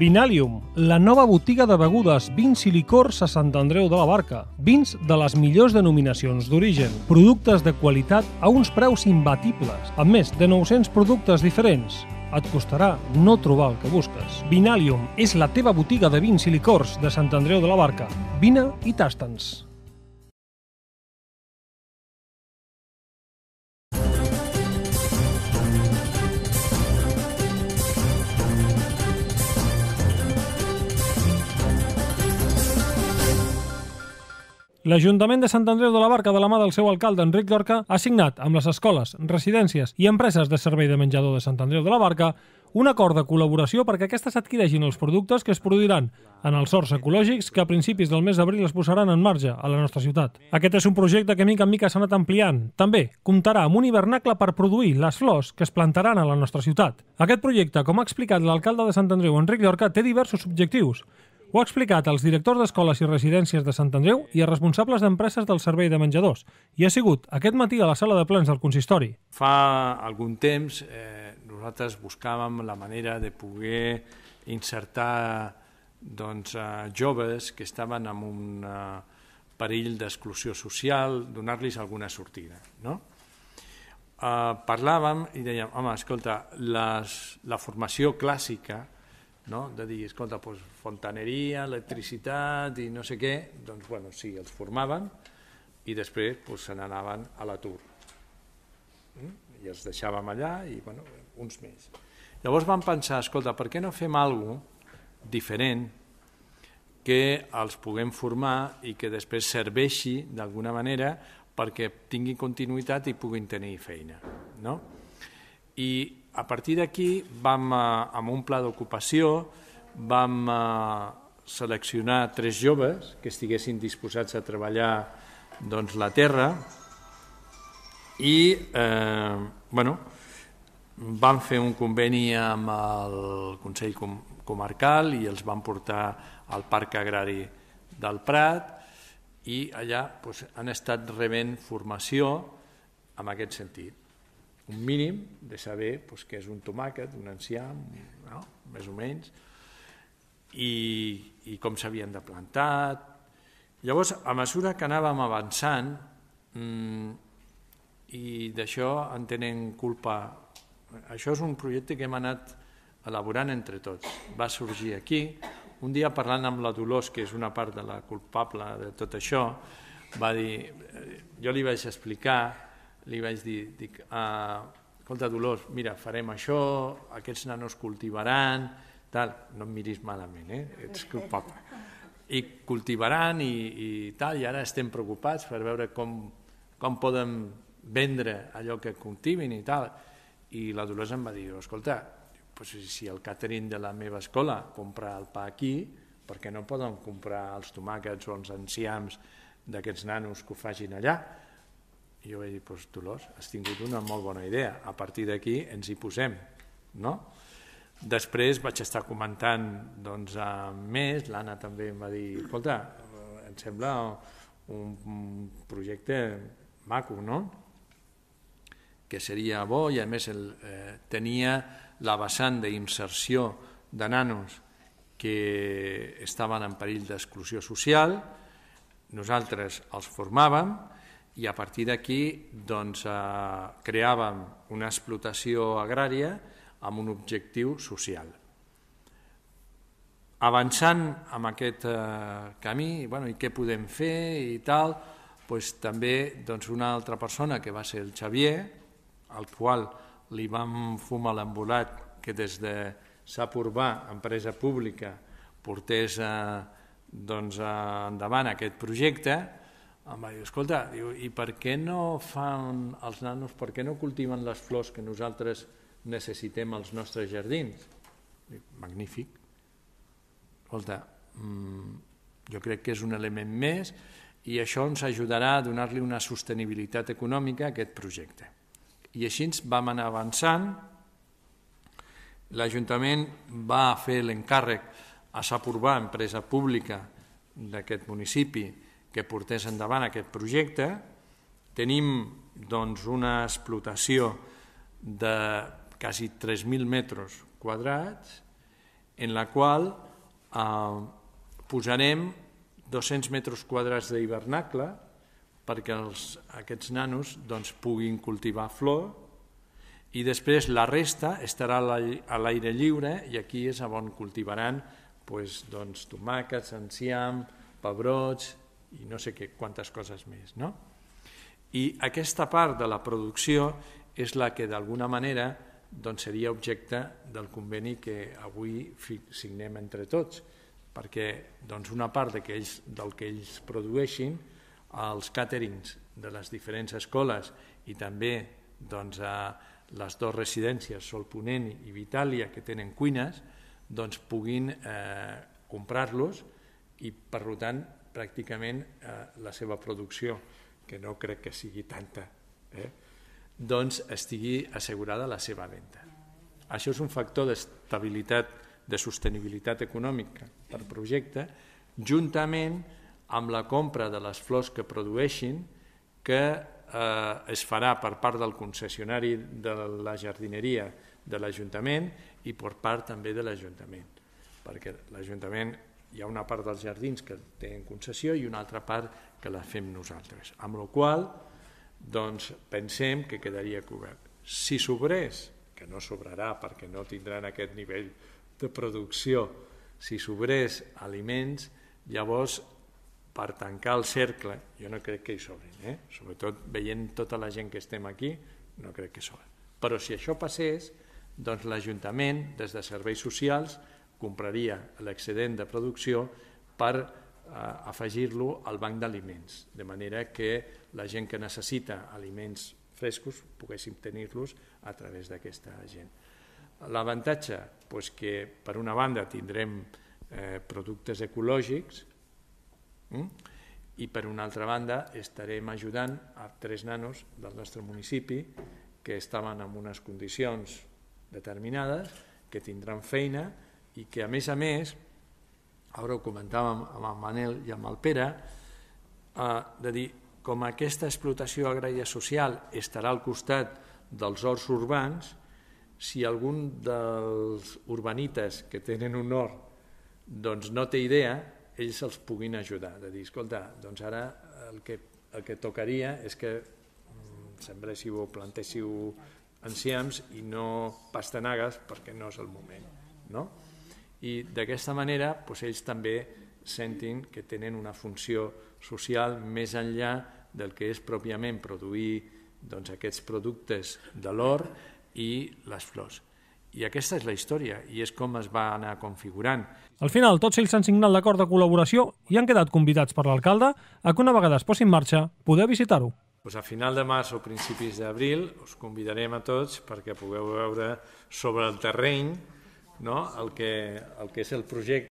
Vinalium, la nova botiga de begudes, vins i licors a Sant Andreu de la Barca. Vins de les millors denominacions d'origen. Productes de qualitat a uns preus imbatibles, amb més de 900 productes diferents. Et costarà no trobar el que busques. Vinalium és la teva botiga de vins i licors de Sant Andreu de la Barca. Vine i tasta'ns. L'Ajuntament de Sant Andreu de la Barca, de la mà del seu alcalde Enric Llorca, ha signat amb les escoles, residències i empreses de servei de menjador de Sant Andreu de la Barca un acord de col·laboració perquè aquestes adquireixin els productes que es produiran en els horts ecològics que a principis del mes d'abril es posaran en marxa a la nostra ciutat. Aquest és un projecte que mica en mica s'ha anat ampliant. També comptarà amb un hivernacle per produir les flors que es plantaran a la nostra ciutat. Aquest projecte, com ha explicat l'alcalde de Sant Andreu, Enric Llorca, té diversos objectius. Ho ha explicat als directors d'escoles i residències de Sant Andreu i a responsables d'empreses del servei de menjadors. I ha sigut aquest matí a la sala de plens del consistori. Fa algun temps eh, nosaltres buscàvem la manera de poder insertar doncs, eh, joves que estaven en un eh, perill d'exclusió social, donar-los alguna sortida. No? Eh, parlàvem i dèiem, home, escolta, les, la formació clàssica no? de dir, escolta, doncs, fontaneria, electricitat i no sé què, doncs bueno, sí, els formaven i després doncs, se n'anaven a l'atur. Mm? I els deixàvem allà i bueno, uns més. Llavors vam pensar, escolta, per què no fem alguna diferent que els puguem formar i que després serveixi d'alguna manera perquè tinguin continuïtat i puguin tenir feina. No? I a partir d'aquí vam, eh, amb un pla d'ocupació, vam eh, seleccionar tres joves que estiguessin disposats a treballar doncs, la terra i eh, bueno, vam fer un conveni amb el Consell Com Comarcal i els van portar al Parc Agrari del Prat i allà doncs, han estat rebent formació en aquest sentit un mínim de saber doncs, què és un tomàquet, un enciam, no? més o menys, i, i com s'havien de plantar. Llavors, a mesura que anàvem avançant, mmm, i d'això en tenen culpa... Això és un projecte que hem anat elaborant entre tots. Va sorgir aquí, un dia parlant amb la Dolors, que és una part de la culpable de tot això, va dir, eh, jo li vaig explicar li vaig dir, dic, ah, escolta Dolors, mira, farem això, aquests nanos cultivaran, tal, no em miris malament, eh? ets culpable. I cultivaran i, i tal, i ara estem preocupats per veure com, com podem vendre allò que cultivin i tal. I la Dolors em va dir, escolta, pues, si el catering de la meva escola compra el pa aquí, perquè no poden comprar els tomàquets o els enciams d'aquests nanos que ho facin allà? I jo vaig dir, doncs Dolors, has tingut una molt bona idea, a partir d'aquí ens hi posem, no? Després vaig estar comentant doncs, a més, l'Anna també em va dir, escolta, em sembla un projecte maco, no? que seria bo i a més el, eh, tenia la vessant d'inserció de nanos que estaven en perill d'exclusió social, nosaltres els formàvem, i a partir d'aquí doncs, eh, creàvem una explotació agrària amb un objectiu social. Avançant amb aquest eh, camí, bueno, i què podem fer i tal, doncs, també doncs, una altra persona que va ser el Xavier, al qual li vam fumar l'embolat que des de SAP Urbà, empresa pública, portés eh, doncs, eh, endavant aquest projecte, em va dir, escolta, diu, i per què no fan els nanos, per què no cultiven les flors que nosaltres necessitem als nostres jardins? Dic, magnífic. Escolta, mmm, jo crec que és un element més i això ens ajudarà a donar-li una sostenibilitat econòmica a aquest projecte. I així ens vam anar avançant. L'Ajuntament va fer l'encàrrec a Sapurbà, empresa pública d'aquest municipi, que portés endavant aquest projecte. Tenim doncs, una explotació de quasi 3.000 metres quadrats en la qual eh, posarem 200 metres quadrats d'hivernacle perquè els, aquests nanos doncs, puguin cultivar flor i després la resta estarà a l'aire lliure i aquí és on cultivaran pues, doncs, tomàquets, enciam, pebrots, i no sé què, quantes coses més. No? I aquesta part de la producció és la que d'alguna manera doncs, seria objecte del conveni que avui signem entre tots, perquè doncs, una part que ells, del que ells produeixin, els càterings de les diferents escoles i també doncs, a les dues residències, Sol Ponent i Vitalia, que tenen cuines, doncs puguin eh, comprar-los i, per tant, pràcticament eh, la seva producció, que no crec que sigui tanta, eh, doncs estigui assegurada la seva venda. Això és un factor d'estabilitat, de sostenibilitat econòmica per projecte, juntament amb la compra de les flors que produeixin, que eh, es farà per part del concessionari de la jardineria de l'Ajuntament i per part també de l'Ajuntament, perquè l'Ajuntament hi ha una part dels jardins que tenen concessió i una altra part que la fem nosaltres. Amb la qual doncs, pensem que quedaria cobert. Si sobrés, que no sobrarà perquè no tindran aquest nivell de producció, si sobrés aliments, llavors per tancar el cercle, jo no crec que hi sobrin, eh? sobretot veient tota la gent que estem aquí, no crec que sobrin. Però si això passés, doncs l'Ajuntament, des de serveis socials, compraria l'excedent de producció per eh, afegir-lo al banc d'aliments, de manera que la gent que necessita aliments frescos poguéssim tenir-los a través d'aquesta gent. L'avantatge doncs que, per una banda, tindrem eh, productes ecològics hm? i, per una altra banda, estarem ajudant a tres nanos del nostre municipi que estaven en unes condicions determinades, que tindran feina i que, a més a més, ara ho comentàvem amb el Manel i amb el Pere, eh, de dir, com aquesta explotació agrària social estarà al costat dels horts urbans, si algun dels urbanites que tenen un hort doncs no té idea, ells els puguin ajudar, de dir, escolta, doncs ara el que, el que tocaria és que mm, sembréssiu o plantéssiu enciams i no pastanagues perquè no és el moment, no? i d'aquesta manera doncs, ells també sentin que tenen una funció social més enllà del que és pròpiament produir doncs, aquests productes de l'or i les flors. I aquesta és la història i és com es va anar configurant. Al final, tots ells han signat l'acord de col·laboració i han quedat convidats per l'alcalde a que una vegada es posi en marxa poder visitar-ho. Pues doncs, a final de març o principis d'abril us convidarem a tots perquè pugueu veure sobre el terreny no? el, que, el que és el projecte